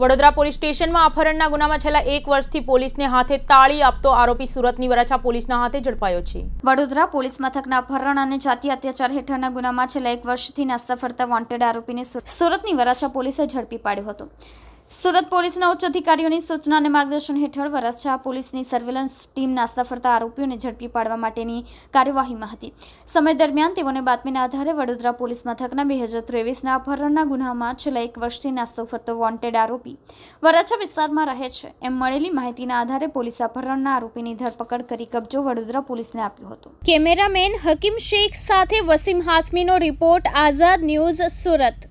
Vadodara police સ્ટેશનમાં અપહરણના ગુનામાં છેલ્લા એક વર્ષથી પોલીસને હાથે તાળી આપતો આરોપી સુરતની વરાછા પોલીસના હાથે ઝડપાયો છે વડોદરા પોલીસ મથકના અપહરણ અને જાતિ અત્યાચાર હેઠળના ગુનામાં છેલ્લા એક વર્ષથી નાસ્તા ફરતા વોન્ટેડ આરોપીને સુરતની વરાછા પોલીસે ઝડપી પાડ્યો હતો સુરત પોલીસના ઉચ્ચ અધિકારીઓની સૂચના અને માર્ગદર્શન હેઠળ વરાછા પોલીસની સર્વેલન્સ ટીમના સફળતા આરોપીઓને ઝડપી પાડવા માટેની કાર્યવાહીમાં હતી સમય દરમિયાન તેઓને બાતમીના આધારે વડોદરા પોલીસ મથકના બે હજાર ત્રેવીસના અપહરણના ગુનામાં છેલ્લા એક વર્ષથી નાસ્તો ફરતો વોન્ટેડ આરોપી વરાછા વિસ્તારમાં રહે છે એમ મળેલી માહિતીના આધારે પોલીસ અપહરણના આરોપીની ધરપકડ કરી કબજો વડોદરા પોલીસને આપ્યો હતો કેમેરામેન હકીમ શેખ સાથે વસીમ હાસમીનો રિપોર્ટ આઝાદ ન્યૂઝ સુરત